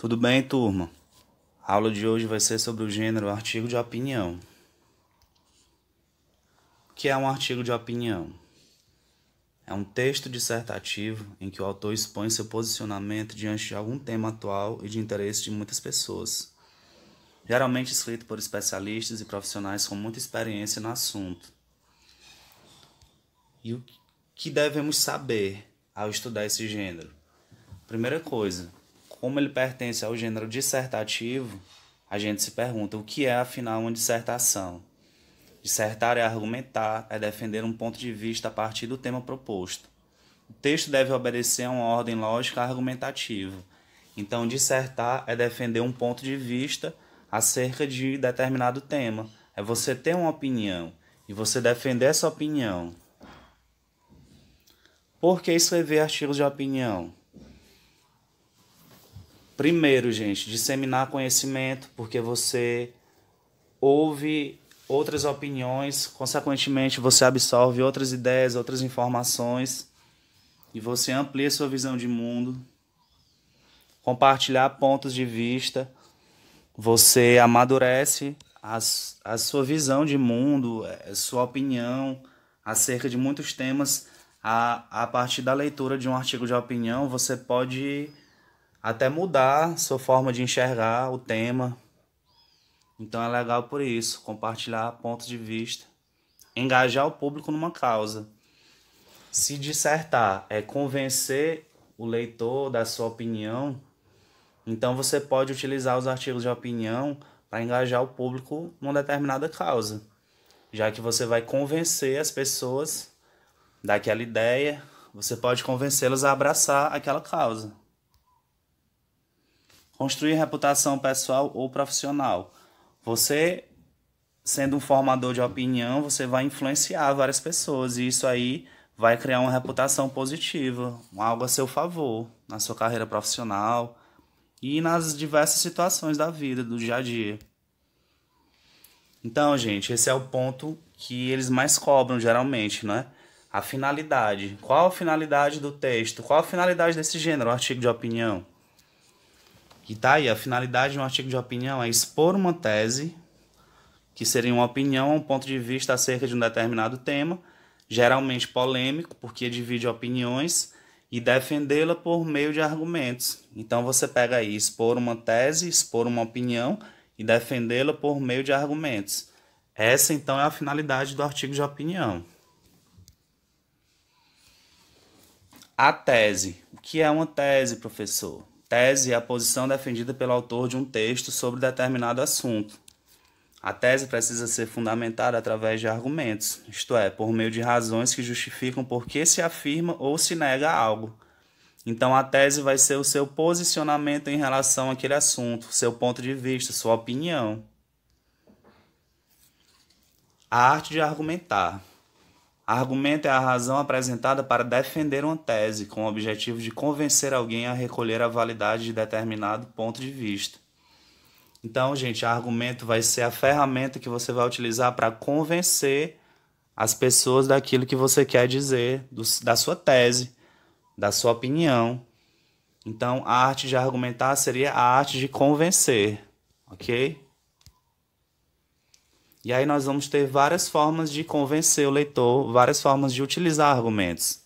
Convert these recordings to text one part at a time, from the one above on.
Tudo bem, turma? A aula de hoje vai ser sobre o gênero artigo de opinião. O que é um artigo de opinião? É um texto dissertativo em que o autor expõe seu posicionamento diante de algum tema atual e de interesse de muitas pessoas. Geralmente escrito por especialistas e profissionais com muita experiência no assunto. E o que devemos saber ao estudar esse gênero? Primeira coisa, como ele pertence ao gênero dissertativo, a gente se pergunta o que é afinal uma dissertação. Dissertar é argumentar, é defender um ponto de vista a partir do tema proposto. O texto deve obedecer a uma ordem lógica argumentativa. Então, dissertar é defender um ponto de vista acerca de determinado tema. É você ter uma opinião e você defender essa opinião. Por que escrever artigos de opinião? Primeiro, gente, disseminar conhecimento, porque você ouve outras opiniões, consequentemente, você absorve outras ideias, outras informações e você amplia sua visão de mundo. Compartilhar pontos de vista, você amadurece a, a sua visão de mundo, é, sua opinião acerca de muitos temas. A, a partir da leitura de um artigo de opinião, você pode até mudar sua forma de enxergar o tema. Então é legal por isso, compartilhar pontos de vista, engajar o público numa causa. Se dissertar é convencer o leitor da sua opinião, então você pode utilizar os artigos de opinião para engajar o público numa determinada causa, já que você vai convencer as pessoas daquela ideia, você pode convencê-los a abraçar aquela causa construir reputação pessoal ou profissional. Você, sendo um formador de opinião, você vai influenciar várias pessoas e isso aí vai criar uma reputação positiva, algo a seu favor na sua carreira profissional e nas diversas situações da vida, do dia a dia. Então, gente, esse é o ponto que eles mais cobram geralmente, não é? A finalidade. Qual a finalidade do texto? Qual a finalidade desse gênero, artigo de opinião? E tá aí, a finalidade de um artigo de opinião é expor uma tese, que seria uma opinião, um ponto de vista acerca de um determinado tema, geralmente polêmico, porque divide opiniões, e defendê-la por meio de argumentos. Então você pega aí expor uma tese, expor uma opinião e defendê-la por meio de argumentos. Essa então é a finalidade do artigo de opinião. A tese. O que é uma tese, professor? Tese é a posição defendida pelo autor de um texto sobre determinado assunto. A tese precisa ser fundamentada através de argumentos, isto é, por meio de razões que justificam por que se afirma ou se nega algo. Então, a tese vai ser o seu posicionamento em relação àquele assunto, seu ponto de vista, sua opinião. A arte de argumentar. Argumento é a razão apresentada para defender uma tese, com o objetivo de convencer alguém a recolher a validade de determinado ponto de vista. Então, gente, argumento vai ser a ferramenta que você vai utilizar para convencer as pessoas daquilo que você quer dizer, do, da sua tese, da sua opinião. Então, a arte de argumentar seria a arte de convencer, ok? E aí nós vamos ter várias formas de convencer o leitor, várias formas de utilizar argumentos,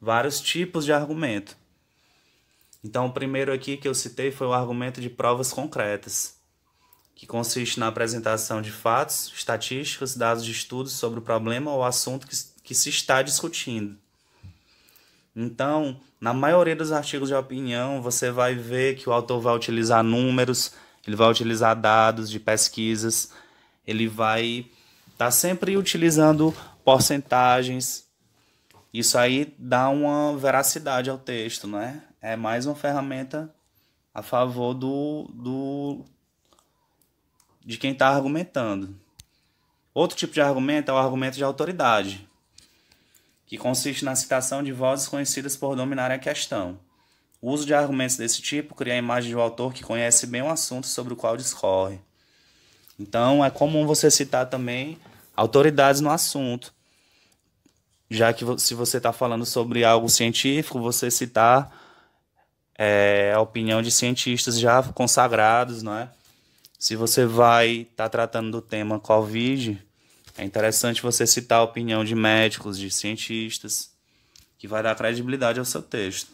vários tipos de argumento. Então, o primeiro aqui que eu citei foi o argumento de provas concretas, que consiste na apresentação de fatos, estatísticas, dados de estudos sobre o problema ou assunto que, que se está discutindo. Então, na maioria dos artigos de opinião, você vai ver que o autor vai utilizar números, ele vai utilizar dados de pesquisas, ele vai estar tá sempre utilizando porcentagens. Isso aí dá uma veracidade ao texto, não é? É mais uma ferramenta a favor do, do de quem está argumentando. Outro tipo de argumento é o argumento de autoridade, que consiste na citação de vozes conhecidas por dominar a questão. O uso de argumentos desse tipo cria a imagem de um autor que conhece bem o assunto sobre o qual discorre. Então, é comum você citar também autoridades no assunto. Já que se você está falando sobre algo científico, você citar é, a opinião de cientistas já consagrados, não é? Se você vai estar tá tratando do tema Covid, é interessante você citar a opinião de médicos, de cientistas, que vai dar credibilidade ao seu texto.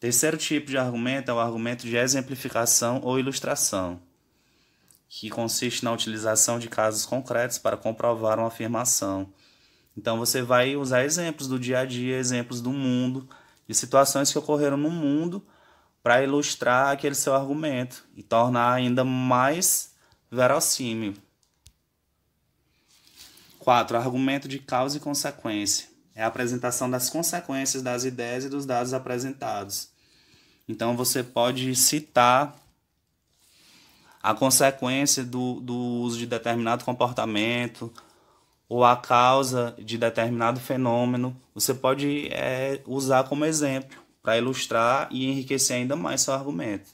Terceiro tipo de argumento é o argumento de exemplificação ou ilustração que consiste na utilização de casos concretos para comprovar uma afirmação. Então você vai usar exemplos do dia a dia, exemplos do mundo, de situações que ocorreram no mundo para ilustrar aquele seu argumento e tornar ainda mais verossímil. 4. Argumento de causa e consequência. É a apresentação das consequências das ideias e dos dados apresentados. Então você pode citar a consequência do, do uso de determinado comportamento ou a causa de determinado fenômeno, você pode é, usar como exemplo para ilustrar e enriquecer ainda mais seu argumento.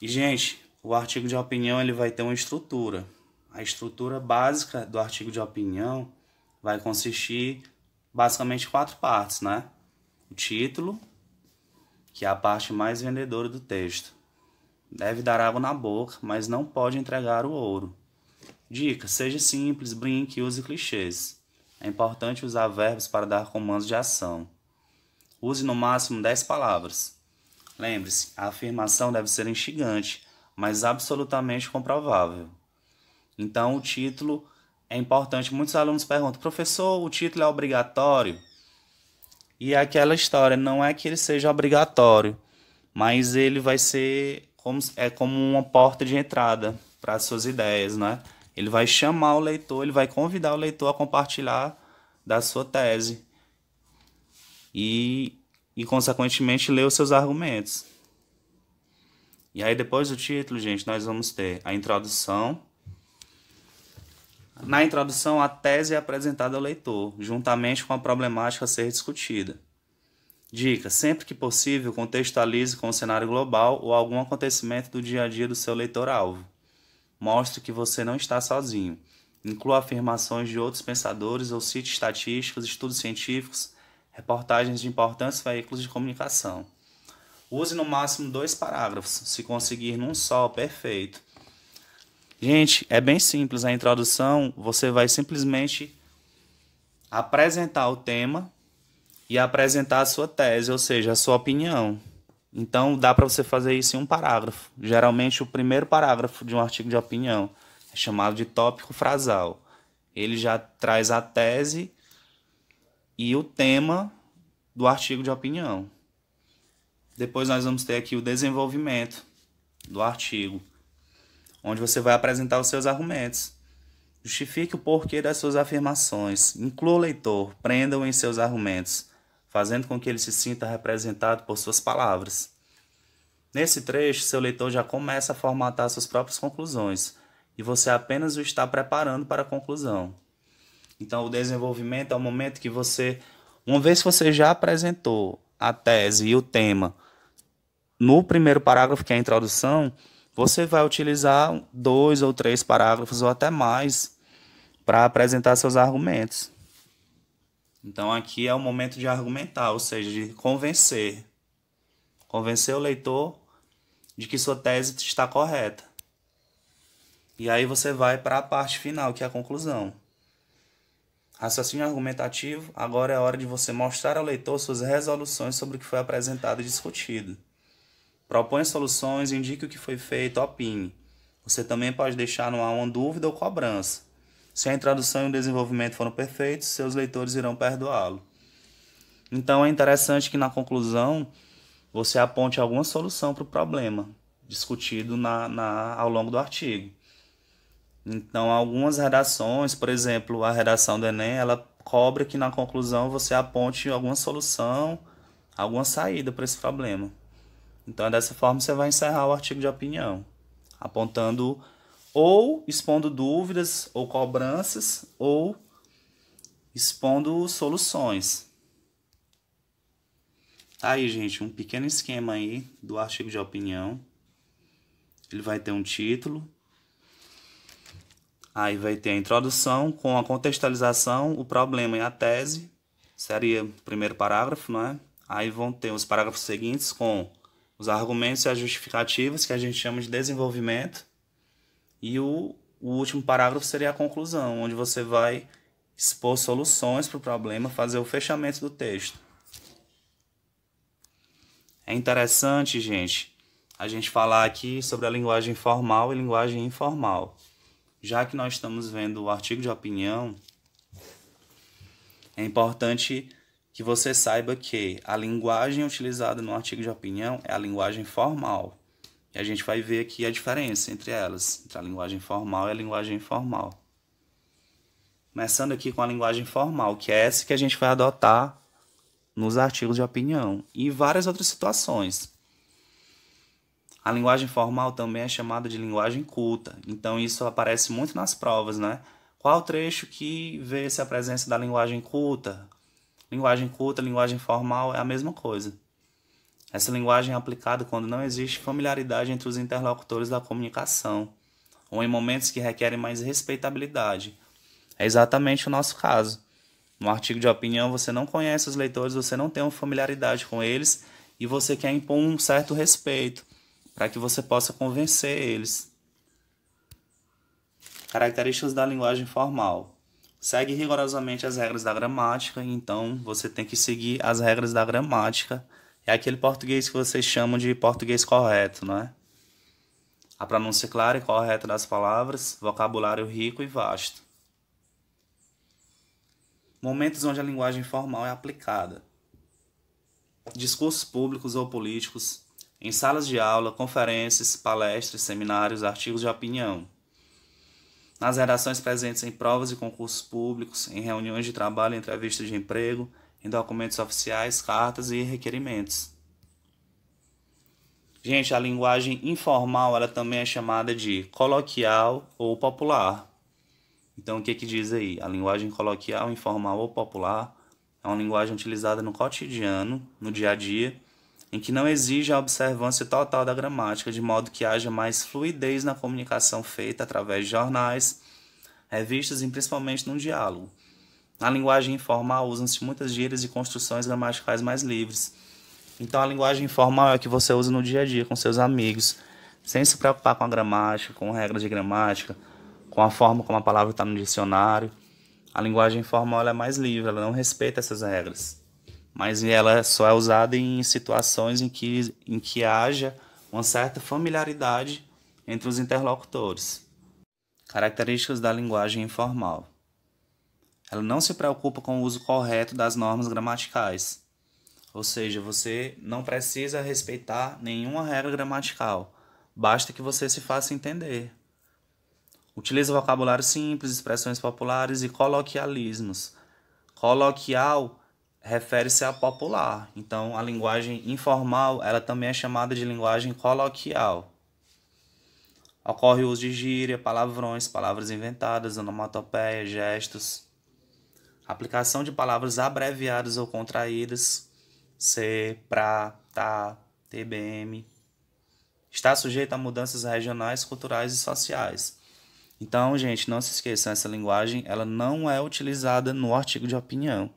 E, gente, o artigo de opinião ele vai ter uma estrutura. A estrutura básica do artigo de opinião vai consistir basicamente quatro partes, né? O título, que é a parte mais vendedora do texto. Deve dar água na boca, mas não pode entregar o ouro. Dica: seja simples, brinque e use clichês. É importante usar verbos para dar comandos de ação. Use no máximo 10 palavras. Lembre-se, a afirmação deve ser instigante, mas absolutamente comprovável. Então, o título é importante. Muitos alunos perguntam: professor, o título é obrigatório? E é aquela história não é que ele seja obrigatório, mas ele vai ser como, é como uma porta de entrada para as suas ideias, né? Ele vai chamar o leitor, ele vai convidar o leitor a compartilhar da sua tese e, e consequentemente, ler os seus argumentos. E aí, depois do título, gente, nós vamos ter a introdução. Na introdução, a tese é apresentada ao leitor, juntamente com a problemática a ser discutida. Dica: sempre que possível, contextualize com o cenário global ou algum acontecimento do dia a dia do seu leitor-alvo. Mostre que você não está sozinho. Inclua afirmações de outros pensadores ou cite estatísticas, estudos científicos, reportagens de importantes veículos de comunicação. Use no máximo dois parágrafos, se conseguir num só, perfeito. Gente, é bem simples a introdução, você vai simplesmente apresentar o tema e apresentar a sua tese, ou seja, a sua opinião. Então, dá para você fazer isso em um parágrafo. Geralmente, o primeiro parágrafo de um artigo de opinião é chamado de tópico frasal. Ele já traz a tese e o tema do artigo de opinião. Depois, nós vamos ter aqui o desenvolvimento do artigo, onde você vai apresentar os seus argumentos. Justifique o porquê das suas afirmações. Inclua o leitor, prenda-o em seus argumentos fazendo com que ele se sinta representado por suas palavras. Nesse trecho, seu leitor já começa a formatar suas próprias conclusões e você apenas o está preparando para a conclusão. Então, o desenvolvimento é o momento que você, uma vez que você já apresentou a tese e o tema no primeiro parágrafo, que é a introdução, você vai utilizar dois ou três parágrafos ou até mais para apresentar seus argumentos. Então aqui é o momento de argumentar, ou seja, de convencer. Convencer o leitor de que sua tese está correta. E aí você vai para a parte final, que é a conclusão. Raciocínio argumentativo, agora é a hora de você mostrar ao leitor suas resoluções sobre o que foi apresentado e discutido. Propõe soluções, indique o que foi feito, opine. Você também pode deixar no ar uma dúvida ou cobrança. Se a introdução e o desenvolvimento foram perfeitos, seus leitores irão perdoá-lo. Então é interessante que na conclusão você aponte alguma solução para o problema discutido na, na, ao longo do artigo. Então, algumas redações, por exemplo, a redação do Enem, ela cobra que na conclusão você aponte alguma solução, alguma saída para esse problema. Então, é dessa forma, você vai encerrar o artigo de opinião, apontando ou expondo dúvidas ou cobranças, ou expondo soluções. Tá aí, gente, um pequeno esquema aí do artigo de opinião. Ele vai ter um título. Aí vai ter a introdução com a contextualização, o problema e a tese. Seria o primeiro parágrafo, não é? Aí vão ter os parágrafos seguintes com os argumentos e as justificativas, que a gente chama de desenvolvimento e o, o último parágrafo seria a conclusão, onde você vai expor soluções para o problema, fazer o fechamento do texto. É interessante, gente, a gente falar aqui sobre a linguagem formal e linguagem informal. Já que nós estamos vendo o artigo de opinião, é importante que você saiba que a linguagem utilizada no artigo de opinião é a linguagem formal. E a gente vai ver aqui a diferença entre elas, entre a linguagem formal e a linguagem informal. Começando aqui com a linguagem formal, que é essa que a gente vai adotar nos artigos de opinião e em várias outras situações. A linguagem formal também é chamada de linguagem culta, então isso aparece muito nas provas, né? Qual trecho que vê-se a presença da linguagem culta? Linguagem culta, linguagem formal é a mesma coisa. Essa linguagem é aplicada quando não existe familiaridade entre os interlocutores da comunicação, ou em momentos que requerem mais respeitabilidade. É exatamente o nosso caso. No artigo de opinião, você não conhece os leitores, você não tem uma familiaridade com eles e você quer impor um certo respeito para que você possa convencer eles. Características da linguagem formal. Segue rigorosamente as regras da gramática, então você tem que seguir as regras da gramática é aquele português que vocês chamam de português correto, não é? A pronúncia clara e correta das palavras, vocabulário rico e vasto. Momentos onde a linguagem formal é aplicada. Discursos públicos ou políticos, em salas de aula, conferências, palestras, seminários, artigos de opinião. Nas redações presentes em provas e concursos públicos, em reuniões de trabalho, entrevistas de emprego, em documentos oficiais, cartas e requerimentos. Gente, a linguagem informal ela também é chamada de coloquial ou popular. Então, o que, que diz aí? A linguagem coloquial, informal ou popular é uma linguagem utilizada no cotidiano, no dia a dia, em que não exige a observância total da gramática, de modo que haja mais fluidez na comunicação feita através de jornais, revistas e principalmente num diálogo. Na linguagem informal usam-se muitas gírias e construções gramaticais mais livres. Então a linguagem informal é a que você usa no dia a dia com seus amigos, sem se preocupar com a gramática, com regras de gramática, com a forma como a palavra está no dicionário. A linguagem informal é mais livre, ela não respeita essas regras, mas ela só é usada em situações em que, em que haja uma certa familiaridade entre os interlocutores. Características da linguagem informal. Ela não se preocupa com o uso correto das normas gramaticais. Ou seja, você não precisa respeitar nenhuma regra gramatical. Basta que você se faça entender. Utiliza vocabulário simples, expressões populares e coloquialismos. Coloquial refere-se a popular. Então, a linguagem informal, ela também é chamada de linguagem coloquial. Ocorre o uso de gíria, palavrões, palavras inventadas, onomatopeia, gestos aplicação de palavras abreviadas ou contraídas, C, pra, tá, TBM. Está sujeito a mudanças regionais, culturais e sociais. Então, gente, não se esqueçam, essa linguagem ela não é utilizada no artigo de opinião.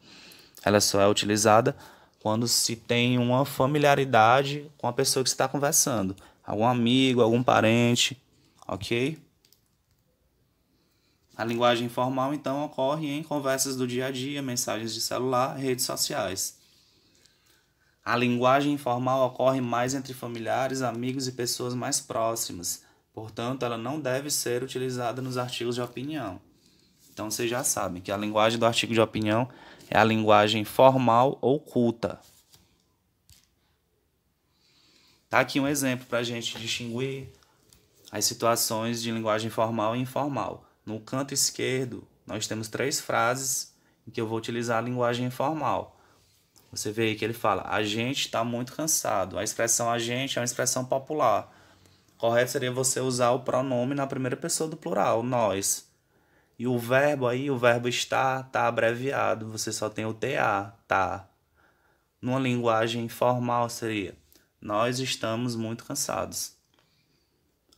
Ela só é utilizada quando se tem uma familiaridade com a pessoa que está conversando, algum amigo, algum parente, ok? A linguagem informal, então, ocorre em conversas do dia a dia, mensagens de celular, redes sociais. A linguagem informal ocorre mais entre familiares, amigos e pessoas mais próximas. Portanto, ela não deve ser utilizada nos artigos de opinião. Então, vocês já sabem que a linguagem do artigo de opinião é a linguagem formal ou culta. Tá aqui um exemplo para a gente distinguir as situações de linguagem formal e informal. No canto esquerdo, nós temos três frases em que eu vou utilizar a linguagem informal. Você vê aí que ele fala, a gente está muito cansado. A expressão a gente é uma expressão popular. Correto seria você usar o pronome na primeira pessoa do plural, nós. E o verbo aí, o verbo estar, tá abreviado. Você só tem o TA, tá. Numa linguagem informal seria, nós estamos muito cansados.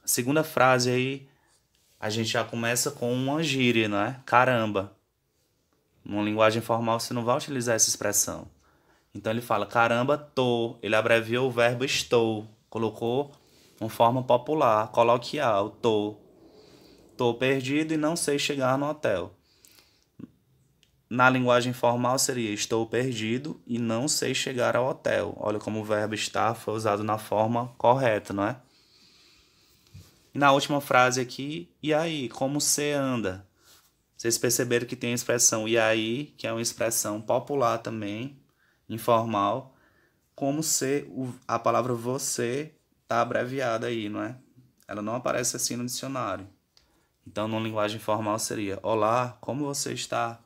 A segunda frase aí a gente já começa com uma gíria, é? Caramba. Numa linguagem formal você não vai utilizar essa expressão. Então ele fala caramba, tô. Ele abreviou o verbo estou. Colocou uma forma popular, coloquial, tô. Tô perdido e não sei chegar no hotel. Na linguagem formal seria estou perdido e não sei chegar ao hotel. Olha como o verbo estar foi usado na forma correta, não é? E na última frase aqui, e aí, como você anda? Vocês perceberam que tem a expressão e aí, que é uma expressão popular também, informal. Como se a palavra você está abreviada aí, não é? Ela não aparece assim no dicionário. Então, numa linguagem formal seria: Olá, como você está?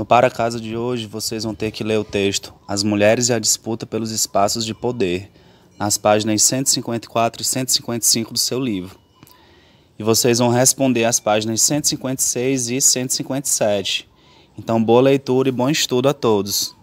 No Para Casa de hoje, vocês vão ter que ler o texto As Mulheres e a Disputa pelos Espaços de Poder, nas páginas 154 e 155 do seu livro. E vocês vão responder as páginas 156 e 157. Então, boa leitura e bom estudo a todos!